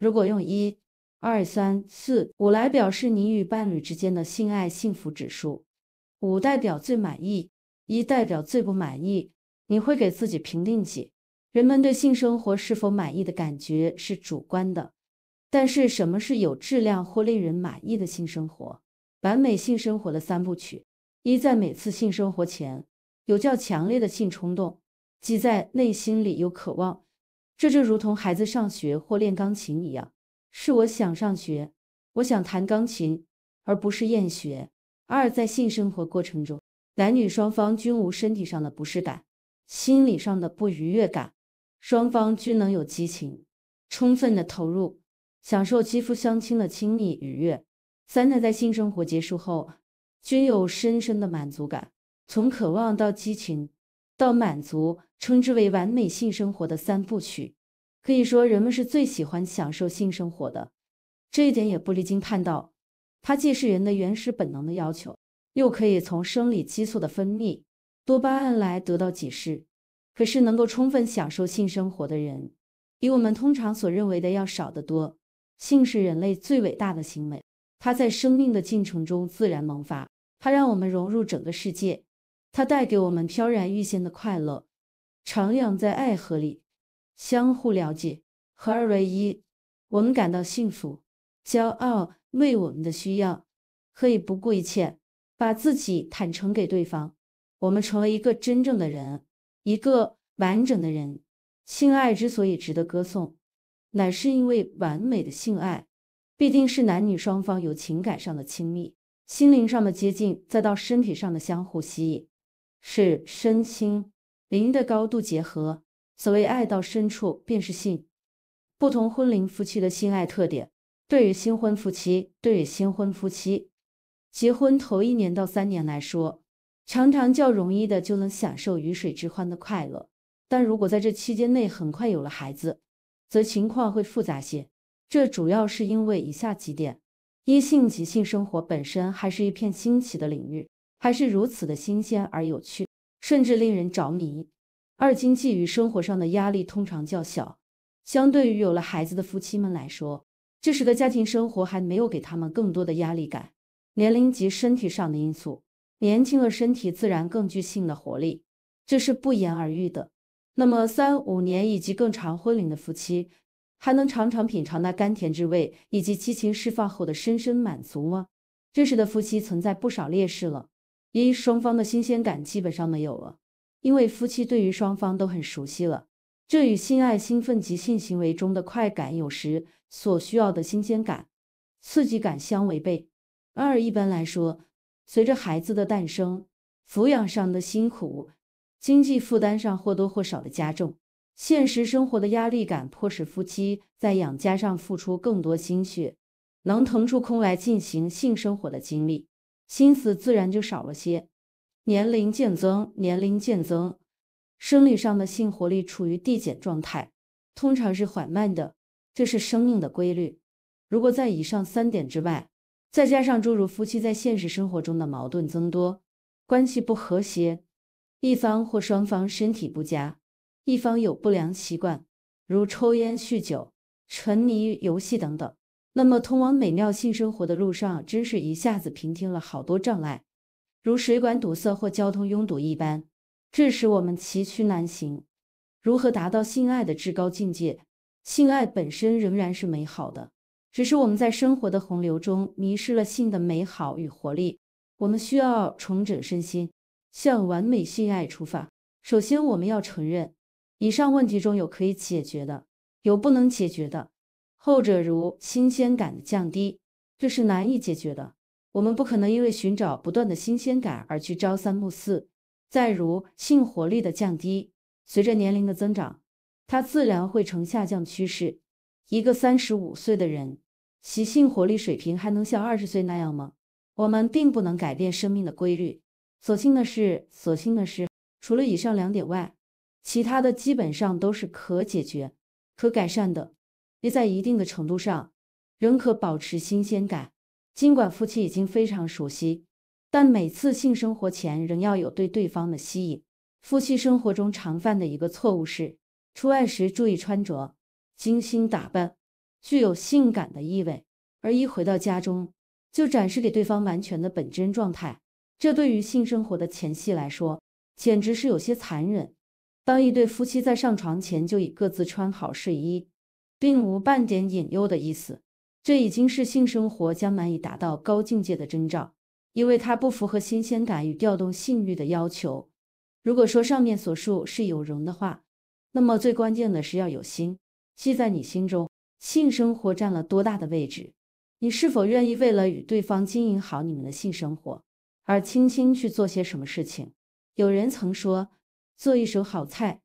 如果用一、二、三、四、五来表示你与伴侣之间的性爱幸福指数，五代表最满意，一代表最不满意，你会给自己评定几？人们对性生活是否满意的感觉是主观的，但是什么是有质量或令人满意的性生活？完美性生活的三部曲：一，在每次性生活前有较强烈的性冲动，即在内心里有渴望。这就如同孩子上学或练钢琴一样，是我想上学，我想弹钢琴，而不是厌学。二，在性生活过程中，男女双方均无身体上的不适感，心理上的不愉悦感，双方均能有激情，充分的投入，享受肌肤相亲的亲密愉悦。三，在在性生活结束后，均有深深的满足感，从渴望到激情，到满足。称之为完美性生活的三部曲，可以说人们是最喜欢享受性生活的，这一点也不离经叛道。它既是人的原始本能的要求，又可以从生理激素的分泌多巴胺来得到解释。可是能够充分享受性生活的人，比我们通常所认为的要少得多。性是人类最伟大的行为，它在生命的进程中自然萌发，它让我们融入整个世界，它带给我们飘然欲仙的快乐。徜徉在爱河里，相互了解，合二为一，我们感到幸福、骄傲。为我们的需要，可以不顾一切，把自己坦诚给对方。我们成为一个真正的人，一个完整的人。性爱之所以值得歌颂，乃是因为完美的性爱，必定是男女双方有情感上的亲密、心灵上的接近，再到身体上的相互吸引，是身心。灵的高度结合。所谓爱到深处便是性。不同婚龄夫妻的性爱特点。对于新婚夫妻，对于新婚夫妻，结婚头一年到三年来说，常常较容易的就能享受鱼水之欢的快乐。但如果在这期间内很快有了孩子，则情况会复杂些。这主要是因为以下几点：一、性及性生活本身还是一片新奇的领域，还是如此的新鲜而有趣。甚至令人着迷，二经济与生活上的压力通常较小，相对于有了孩子的夫妻们来说，这时的家庭生活还没有给他们更多的压力感。年龄及身体上的因素，年轻了身体自然更具性的活力，这是不言而喻的。那么三五年以及更长婚龄的夫妻，还能常常品尝那甘甜之味以及激情释放后的深深满足吗？这时的夫妻存在不少劣势了。一双方的新鲜感基本上没有了，因为夫妻对于双方都很熟悉了，这与性爱兴奋及性行为中的快感有时所需要的新鲜感、刺激感相违背。二一般来说，随着孩子的诞生，抚养上的辛苦、经济负担上或多或少的加重，现实生活的压力感迫使夫妻在养家上付出更多心血，能腾出空来进行性生活的精力。心思自然就少了些，年龄渐增，年龄渐增，生理上的性活力处于递减状态，通常是缓慢的，这是生命的规律。如果在以上三点之外，再加上诸如夫妻在现实生活中的矛盾增多，关系不和谐，一方或双方身体不佳，一方有不良习惯，如抽烟、酗酒、沉迷游戏等等。那么，通往美妙性生活的路上，真是一下子平添了好多障碍，如水管堵塞或交通拥堵一般，致使我们崎岖难行。如何达到性爱的至高境界？性爱本身仍然是美好的，只是我们在生活的洪流中迷失了性的美好与活力。我们需要重整身心，向完美性爱出发。首先，我们要承认，以上问题中有可以解决的，有不能解决的。后者如新鲜感的降低，这是难以解决的。我们不可能因为寻找不断的新鲜感而去朝三暮四。再如性活力的降低，随着年龄的增长，它自然会呈下降趋势。一个三十五岁的人，其性活力水平还能像二十岁那样吗？我们并不能改变生命的规律。所幸的是，所幸的是，除了以上两点外，其他的基本上都是可解决、可改善的。也在一定的程度上，仍可保持新鲜感。尽管夫妻已经非常熟悉，但每次性生活前仍要有对对方的吸引。夫妻生活中常犯的一个错误是，出外时注意穿着，精心打扮，具有性感的意味；而一回到家中，就展示给对方完全的本真状态。这对于性生活的前戏来说，简直是有些残忍。当一对夫妻在上床前就已各自穿好睡衣。并无半点隐忧的意思，这已经是性生活将难以达到高境界的征兆，因为它不符合新鲜感与调动性欲的要求。如果说上面所述是有容的话，那么最关键的是要有心，记在你心中，性生活占了多大的位置？你是否愿意为了与对方经营好你们的性生活，而倾心去做些什么事情？有人曾说，做一手好菜，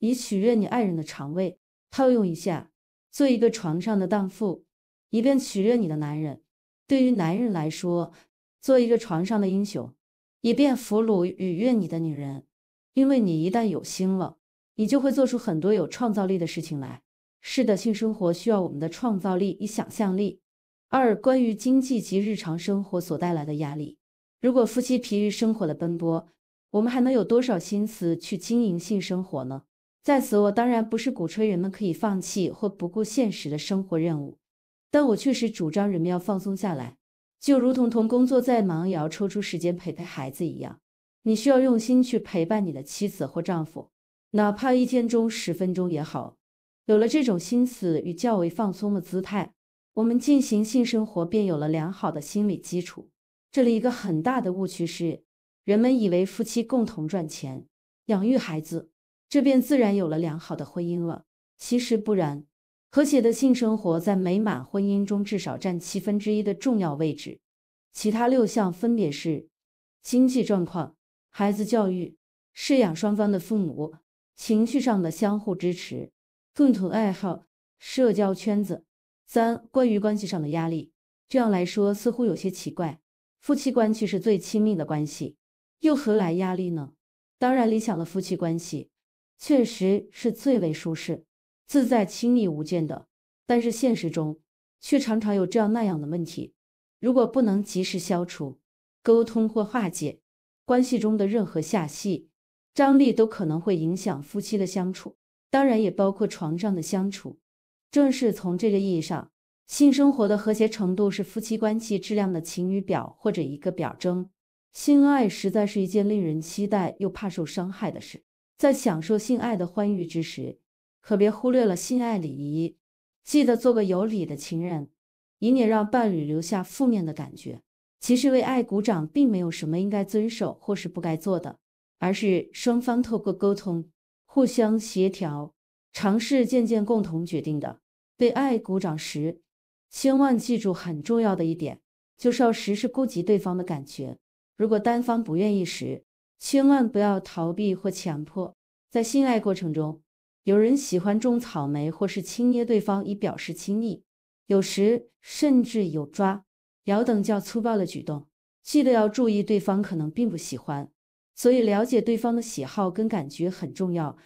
以取悦你爱人的肠胃。套用一下。做一个床上的荡妇，以便取悦你的男人；对于男人来说，做一个床上的英雄，以便俘虏与悦你的女人。因为你一旦有心了，你就会做出很多有创造力的事情来。是的，性生活需要我们的创造力与想象力。二、关于经济及日常生活所带来的压力，如果夫妻疲于生活的奔波，我们还能有多少心思去经营性生活呢？在此，我当然不是鼓吹人们可以放弃或不顾现实的生活任务，但我确实主张人们要放松下来，就如同同工作再忙也要抽出时间陪陪孩子一样。你需要用心去陪伴你的妻子或丈夫，哪怕一天中十分钟也好。有了这种心思与较为放松的姿态，我们进行性生活便有了良好的心理基础。这里一个很大的误区是，人们以为夫妻共同赚钱、养育孩子。这便自然有了良好的婚姻了。其实不然，和谐的性生活在美满婚姻中至少占七分之一的重要位置，其他六项分别是：经济状况、孩子教育、赡养双方的父母、情绪上的相互支持、共同爱好、社交圈子。三、关于关系上的压力，这样来说似乎有些奇怪。夫妻关系是最亲密的关系，又何来压力呢？当然，理想的夫妻关系。确实是最为舒适、自在、亲密无间的，但是现实中却常常有这样那样的问题。如果不能及时消除、沟通或化解关系中的任何下隙、张力，都可能会影响夫妻的相处，当然也包括床上的相处。正是从这个意义上，性生活的和谐程度是夫妻关系质量的晴雨表或者一个表征。性爱实在是一件令人期待又怕受伤害的事。在享受性爱的欢愉之时，可别忽略了性爱礼仪，记得做个有礼的情人，以免让伴侣留下负面的感觉。其实为爱鼓掌并没有什么应该遵守或是不该做的，而是双方透过沟通互相协调，尝试渐渐共同决定的。被爱鼓掌时，千万记住很重要的一点，就是要时时顾及对方的感觉。如果单方不愿意时，千万不要逃避或强迫。在性爱过程中，有人喜欢种草莓或是轻捏对方以表示亲密，有时甚至有抓、咬等较粗暴的举动。记得要注意，对方可能并不喜欢，所以了解对方的喜好跟感觉很重要。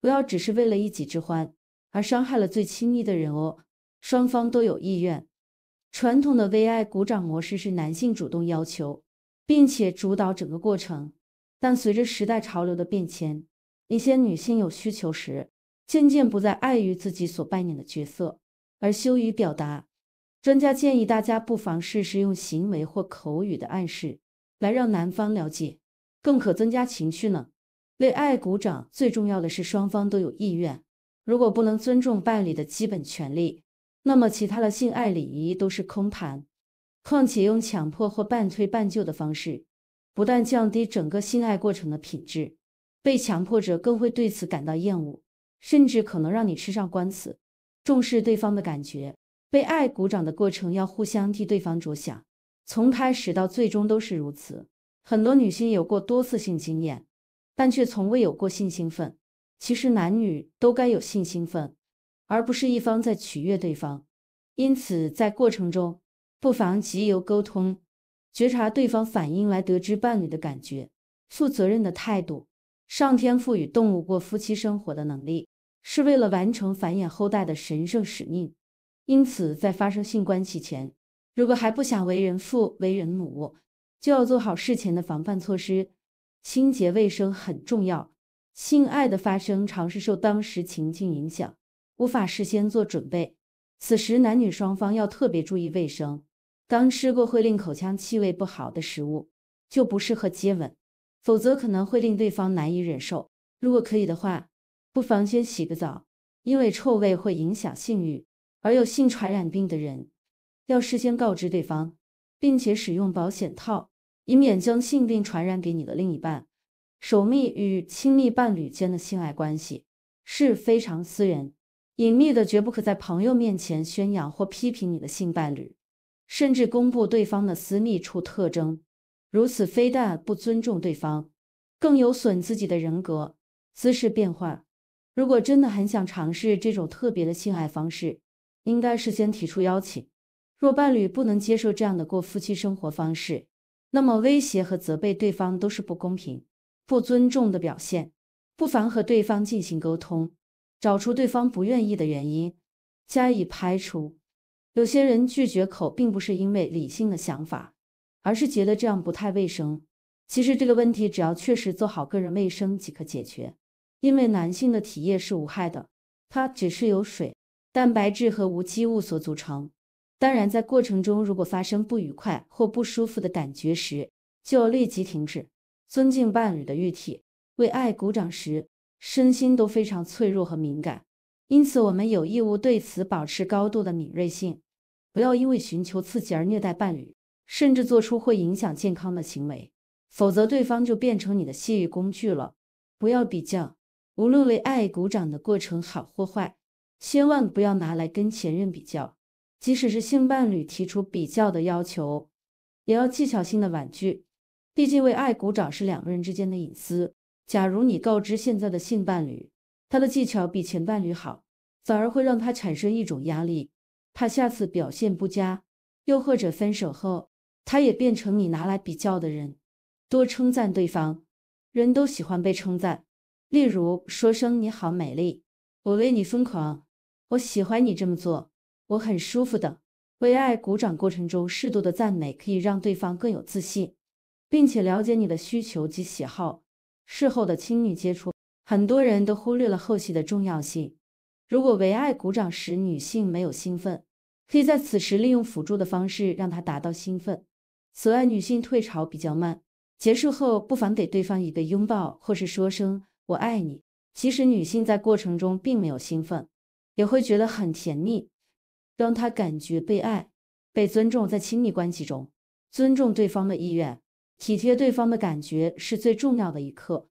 不要只是为了一己之欢而伤害了最亲密的人哦。双方都有意愿。传统的 V 爱鼓掌模式是男性主动要求，并且主导整个过程。但随着时代潮流的变迁，一些女性有需求时，渐渐不再碍于自己所扮演的角色而羞于表达。专家建议大家不妨试试用行为或口语的暗示来让男方了解，更可增加情趣呢。为爱鼓掌，最重要的是双方都有意愿。如果不能尊重伴侣的基本权利，那么其他的性爱礼仪都是空谈。况且用强迫或半推半就的方式。不但降低整个性爱过程的品质，被强迫者更会对此感到厌恶，甚至可能让你吃上官司。重视对方的感觉，被爱鼓掌的过程要互相替对方着想，从开始到最终都是如此。很多女性有过多次性经验，但却从未有过性兴奋。其实男女都该有性兴奋，而不是一方在取悦对方。因此，在过程中不妨集由沟通。觉察对方反应来得知伴侣的感觉，负责任的态度。上天赋予动物过夫妻生活的能力，是为了完成繁衍后代的神圣使命。因此，在发生性关系前，如果还不想为人父、为人母，就要做好事前的防范措施。清洁卫生很重要。性爱的发生常是受当时情境影响，无法事先做准备。此时，男女双方要特别注意卫生。刚吃过会令口腔气味不好的食物，就不适合接吻，否则可能会令对方难以忍受。如果可以的话，不妨先洗个澡，因为臭味会影响性欲。而有性传染病的人，要事先告知对方，并且使用保险套，以免将性病传染给你的另一半。守密与亲密伴侣间的性爱关系是非常私人、隐秘的，绝不可在朋友面前宣扬或批评你的性伴侣。甚至公布对方的私密处特征，如此非但不尊重对方，更有损自己的人格。姿势变换，如果真的很想尝试这种特别的性爱方式，应该事先提出邀请。若伴侣不能接受这样的过夫妻生活方式，那么威胁和责备对方都是不公平、不尊重的表现。不妨和对方进行沟通，找出对方不愿意的原因，加以排除。有些人拒绝口并不是因为理性的想法，而是觉得这样不太卫生。其实这个问题只要确实做好个人卫生即可解决。因为男性的体液是无害的，它只是由水、蛋白质和无机物所组成。当然，在过程中如果发生不愉快或不舒服的感觉时，就要立即停止。尊敬伴侣的玉体，为爱鼓掌时，身心都非常脆弱和敏感，因此我们有义务对此保持高度的敏锐性。不要因为寻求刺激而虐待伴侣，甚至做出会影响健康的行为，否则对方就变成你的泄欲工具了。不要比较，无论为爱鼓掌的过程好或坏，千万不要拿来跟前任比较。即使是性伴侣提出比较的要求，也要技巧性的婉拒。毕竟为爱鼓掌是两个人之间的隐私。假如你告知现在的性伴侣他的技巧比前伴侣好，反而会让他产生一种压力。怕下次表现不佳，又或者分手后，他也变成你拿来比较的人，多称赞对方，人都喜欢被称赞。例如说声你好美丽，我为你疯狂，我喜欢你这么做，我很舒服的。为爱鼓掌过程中，适度的赞美可以让对方更有自信，并且了解你的需求及喜好。事后的亲密接触，很多人都忽略了后续的重要性。如果唯爱鼓掌时女性没有兴奋，可以在此时利用辅助的方式让她达到兴奋。此外，女性退潮比较慢，结束后不妨给对方一个拥抱，或是说声“我爱你”。其实女性在过程中并没有兴奋，也会觉得很甜蜜，让她感觉被爱、被尊重。在亲密关系中，尊重对方的意愿，体贴对方的感觉，是最重要的一课。